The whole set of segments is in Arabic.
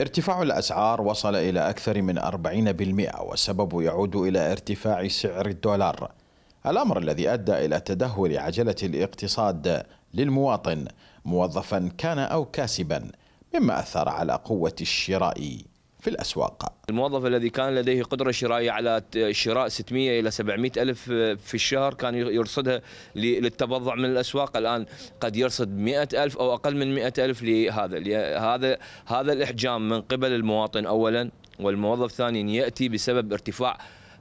ارتفاع الأسعار وصل إلى أكثر من 40% والسبب يعود إلى ارتفاع سعر الدولار الأمر الذي أدى إلى تدهور عجلة الاقتصاد للمواطن موظفا كان أو كاسبا مما أثر على قوة الشراء في الأسواق الموظف الذي كان لديه قدرة شرائية على شراء 600 إلى 700 ألف في الشهر كان يرصدها للتبضع من الأسواق الآن قد يرصد 100 ألف أو أقل من 100 ألف لهذا هذا هذا الإحجام من قبل المواطن أولا والموظف ثانيا يأتي بسبب ارتفاع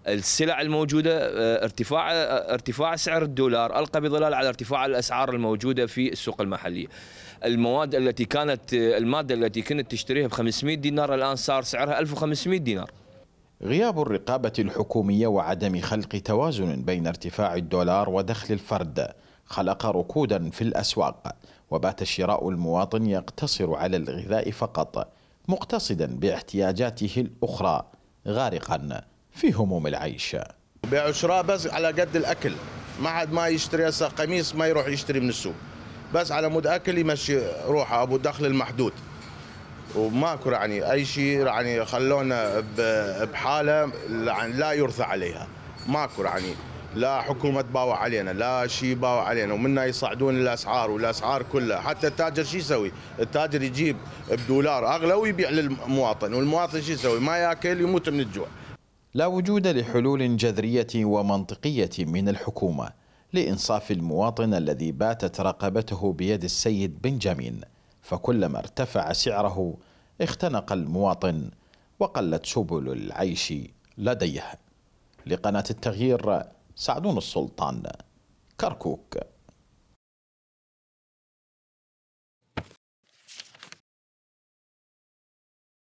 السلع الموجوده آه، ارتفاع آه، ارتفاع سعر الدولار القى بظلال على ارتفاع الاسعار الموجوده في السوق المحليه. المواد التي كانت آه، الماده التي كنت تشتريها ب 500 دينار الان صار سعرها 1500 دينار. غياب الرقابه الحكوميه وعدم خلق توازن بين ارتفاع الدولار ودخل الفرد خلق ركودا في الاسواق وبات شراء المواطن يقتصر على الغذاء فقط مقتصدا باحتياجاته الاخرى غارقا في هموم العيش بيع وشراء بس على قد الأكل ما حد ما يشتري هسه قميص ما يروح يشتري من السوق بس على مود أكل يمشي روحه أبو الدخل المحدود وماكو يعني أي شيء يعني خلونا بحالة يعني لا يرثى عليها ماكو يعني لا حكومة باوع علينا لا شيء باوع علينا ومنا يصعدون الأسعار والأسعار كلها حتى التاجر شو يسوي التاجر يجيب بدولار أغلى ويبيع للمواطن والمواطن شو يسوي ما يأكل يموت من الجوع لا وجود لحلول جذرية ومنطقية من الحكومة لإنصاف المواطن الذي باتت رقبته بيد السيد بنجامين فكلما ارتفع سعره اختنق المواطن وقلت سبل العيش لديه لقناة التغيير سعدون السلطان كركوك